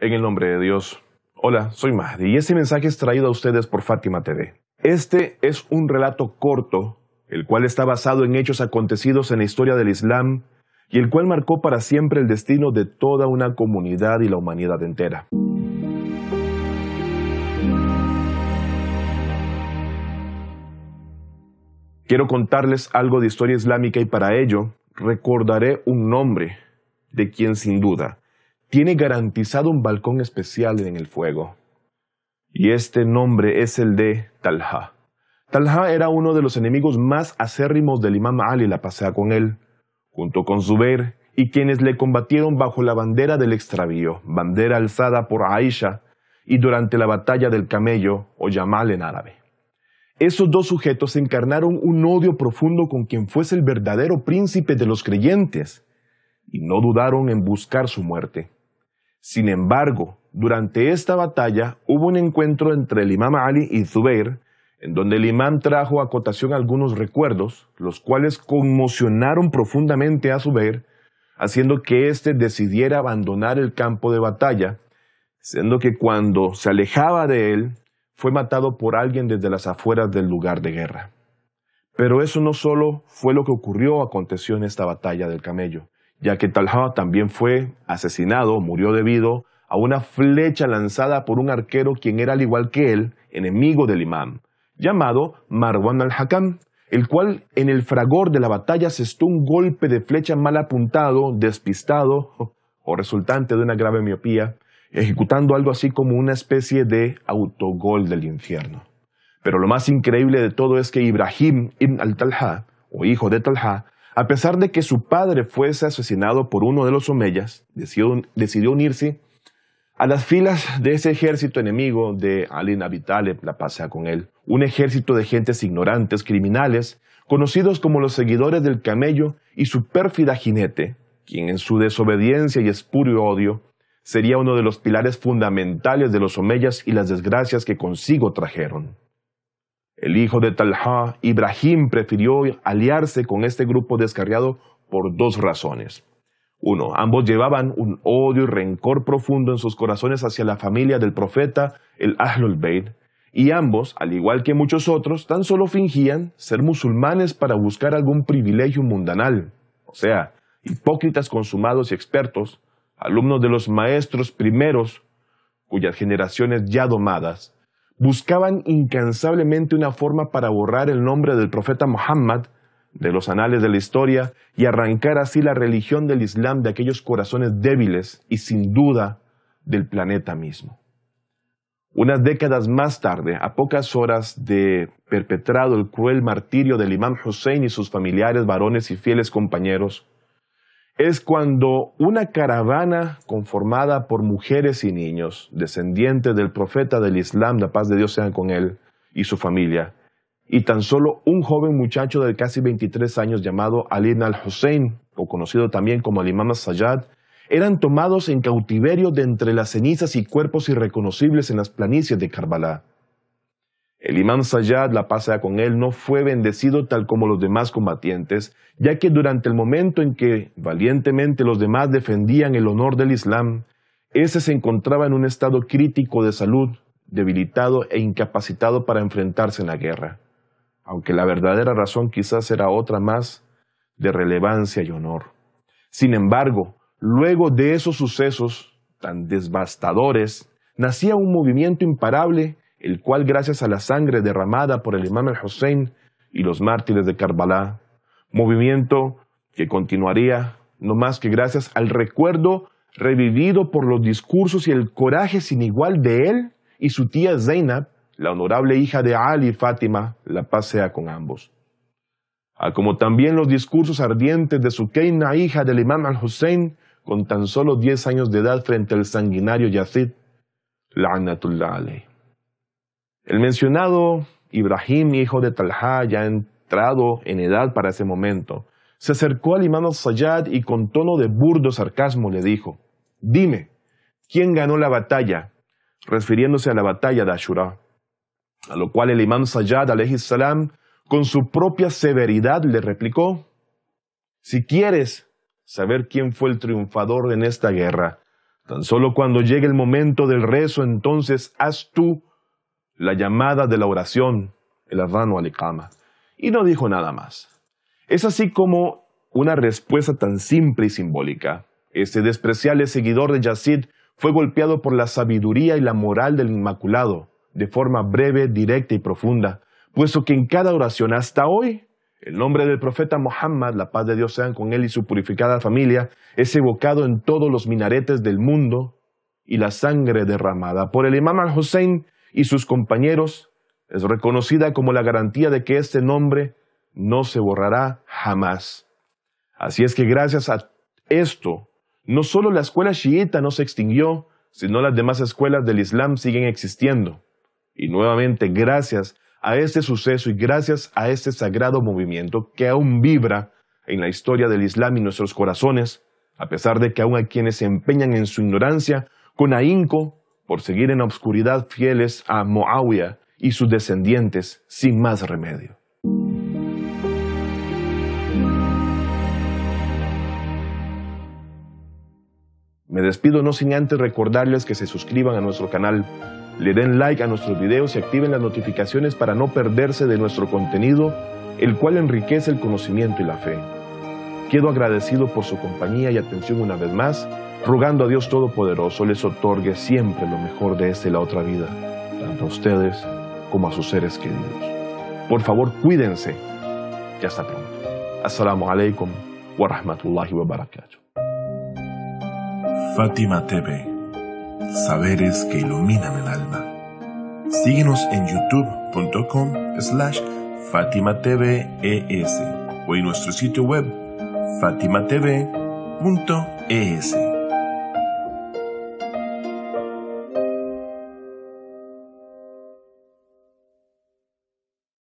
En el nombre de Dios. Hola, soy Mahdi y este mensaje es traído a ustedes por Fátima TV. Este es un relato corto, el cual está basado en hechos acontecidos en la historia del Islam y el cual marcó para siempre el destino de toda una comunidad y la humanidad entera. Quiero contarles algo de historia islámica y para ello recordaré un nombre de quien sin duda tiene garantizado un balcón especial en el fuego. Y este nombre es el de Talha. Talha era uno de los enemigos más acérrimos del imam Ali la pasea con él, junto con Zubair y quienes le combatieron bajo la bandera del extravío, bandera alzada por Aisha, y durante la batalla del camello o Yamal en árabe. Esos dos sujetos encarnaron un odio profundo con quien fuese el verdadero príncipe de los creyentes, y no dudaron en buscar su muerte. Sin embargo, durante esta batalla hubo un encuentro entre el imam Ali y Zubair, en donde el imán trajo a cotación algunos recuerdos, los cuales conmocionaron profundamente a Zubair, haciendo que éste decidiera abandonar el campo de batalla, siendo que cuando se alejaba de él, fue matado por alguien desde las afueras del lugar de guerra. Pero eso no solo fue lo que ocurrió, aconteció en esta batalla del camello, ya que Talha también fue asesinado, murió debido a una flecha lanzada por un arquero quien era al igual que él, enemigo del imán, llamado Marwan al-Hakam, el cual en el fragor de la batalla asestó un golpe de flecha mal apuntado, despistado o resultante de una grave miopía, ejecutando algo así como una especie de autogol del infierno. Pero lo más increíble de todo es que Ibrahim ibn al-Talha, o hijo de Talha, a pesar de que su padre fuese asesinado por uno de los omeyas, decidió, unirse a las filas de ese ejército enemigo de Alina Vitale, la pasea con él, un ejército de gentes ignorantes, criminales, conocidos como los seguidores del camello y su pérfida jinete, quien en su desobediencia y espurio odio sería uno de los pilares fundamentales de los omeyas y las desgracias que consigo trajeron. El hijo de Talha, Ibrahim, prefirió aliarse con este grupo descarriado por dos razones. Uno, ambos llevaban un odio y rencor profundo en sus corazones hacia la familia del profeta, el Ahlul Bayt, y ambos, al igual que muchos otros, tan solo fingían ser musulmanes para buscar algún privilegio mundanal. O sea, hipócritas consumados y expertos, alumnos de los maestros primeros, cuyas generaciones ya domadas buscaban incansablemente una forma para borrar el nombre del profeta Muhammad de los anales de la historia y arrancar así la religión del Islam de aquellos corazones débiles y sin duda del planeta mismo. Unas décadas más tarde, a pocas horas de perpetrado el cruel martirio del imán Hussein y sus familiares, varones y fieles compañeros, es cuando una caravana conformada por mujeres y niños, descendientes del profeta del Islam, la paz de Dios sea con él y su familia, y tan solo un joven muchacho de casi 23 años llamado Ali al-Hussein, o conocido también como Al Imam Sayyad, eran tomados en cautiverio de entre las cenizas y cuerpos irreconocibles en las planicies de Karbala. El imán Sayyad, la pasada con él, no fue bendecido tal como los demás combatientes, ya que durante el momento en que valientemente los demás defendían el honor del Islam, ese se encontraba en un estado crítico de salud, debilitado e incapacitado para enfrentarse en la guerra, aunque la verdadera razón quizás era otra más de relevancia y honor. Sin embargo, luego de esos sucesos tan devastadores, nacía un movimiento imparable el cual gracias a la sangre derramada por el imam al-Hussein y los mártires de Karbala, movimiento que continuaría no más que gracias al recuerdo revivido por los discursos y el coraje sin igual de él y su tía Zainab, la honorable hija de Ali y Fátima, la pasea con ambos. A ah, como también los discursos ardientes de su keina hija del imam al-Hussein, con tan solo 10 años de edad frente al sanguinario Yazid, la alayh. El mencionado Ibrahim, hijo de Talha, ya entrado en edad para ese momento, se acercó al imán al-Sayyad y con tono de burdo sarcasmo le dijo, Dime, ¿quién ganó la batalla? refiriéndose a la batalla de Ashura. A lo cual el imam Sayyad salam con su propia severidad le replicó, Si quieres saber quién fue el triunfador en esta guerra, tan solo cuando llegue el momento del rezo, entonces haz tú la llamada de la oración, el hermano al y no dijo nada más. Es así como una respuesta tan simple y simbólica. Este despreciable seguidor de Yazid fue golpeado por la sabiduría y la moral del Inmaculado, de forma breve, directa y profunda, puesto que en cada oración hasta hoy, el nombre del profeta Muhammad, la paz de Dios sean con él y su purificada familia, es evocado en todos los minaretes del mundo y la sangre derramada por el imam al-Hussein y sus compañeros es reconocida como la garantía de que este nombre no se borrará jamás. Así es que gracias a esto, no solo la escuela chiita no se extinguió, sino las demás escuelas del Islam siguen existiendo. Y nuevamente, gracias a este suceso y gracias a este sagrado movimiento que aún vibra en la historia del Islam y nuestros corazones, a pesar de que aún hay quienes se empeñan en su ignorancia, con ahínco por seguir en obscuridad fieles a Moawia y sus descendientes sin más remedio. Me despido no sin antes recordarles que se suscriban a nuestro canal, le den like a nuestros videos y activen las notificaciones para no perderse de nuestro contenido, el cual enriquece el conocimiento y la fe. Quedo agradecido por su compañía y atención una vez más, rogando a Dios Todopoderoso les otorgue siempre lo mejor de esta y la otra vida, tanto a ustedes como a sus seres queridos. Por favor, cuídense y hasta pronto. Assalamu alaikum wa rahmatullahi wa barakatuh. Fátima TV, saberes que iluminan el alma. Síguenos en youtube.com slash Fátima TV e o en nuestro sitio web fatimatv.es.